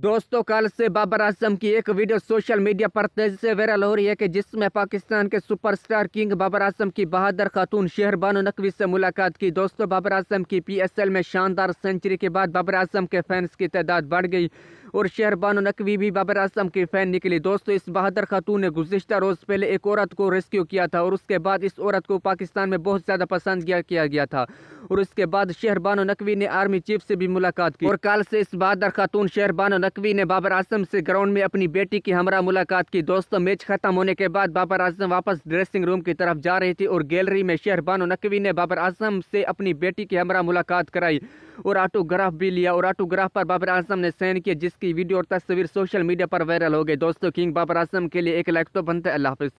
दोस्तों कल से बाबर आजम की एक वीडियो सोशल मीडिया पर तेजी से वायरल हो रही है कि जिसमें पाकिस्तान के सुपरस्टार किंग बाबर आजम की बहादुर खातून शेहर बानो नकवी से मुलाकात की दोस्तों बाबर आजम की पीएसएल में शानदार सेंचुरी के बाद बाबर आजम के फैंस की तादाद बढ़ गई और शहरबानो नकवी भी बाबर आजम की फैन निकली दोस्तों इस बहादुर खातून ने गुजशत रोज़ पहले एक औरत को रेस्क्यू किया था और उसके बाद इस औरत को पाकिस्तान में बहुत ज़्यादा पसंद किया, गया था और उसके बाद शहरबानो नकवी ने आर्मी चीफ से भी मुलाकात की और काल से इस बहादुर खातून शहरबानो नकवी ने बाबर आजम से ग्राउंड में अपनी बेटी की हमरा मुलाकात की दोस्तों मैच खत्म होने के बाद बाबर आजम वापस ड्रेसिंग रूम की तरफ जा रही थी और गैलरी में शहरबानो नकवी ने बाबर आजम से अपनी बेटी की हमरा मुलाकात कराई और ऑटोग्राफ भी लिया और ऑटोग्राफ पर बाबर आजम ने सैन किया जिसकी वीडियो और तस्वीर सोशल मीडिया पर वायरल हो गई दोस्तों किंग बाबर आजम के लिए एक लाइक तो बनते अल्लाह हाफिज़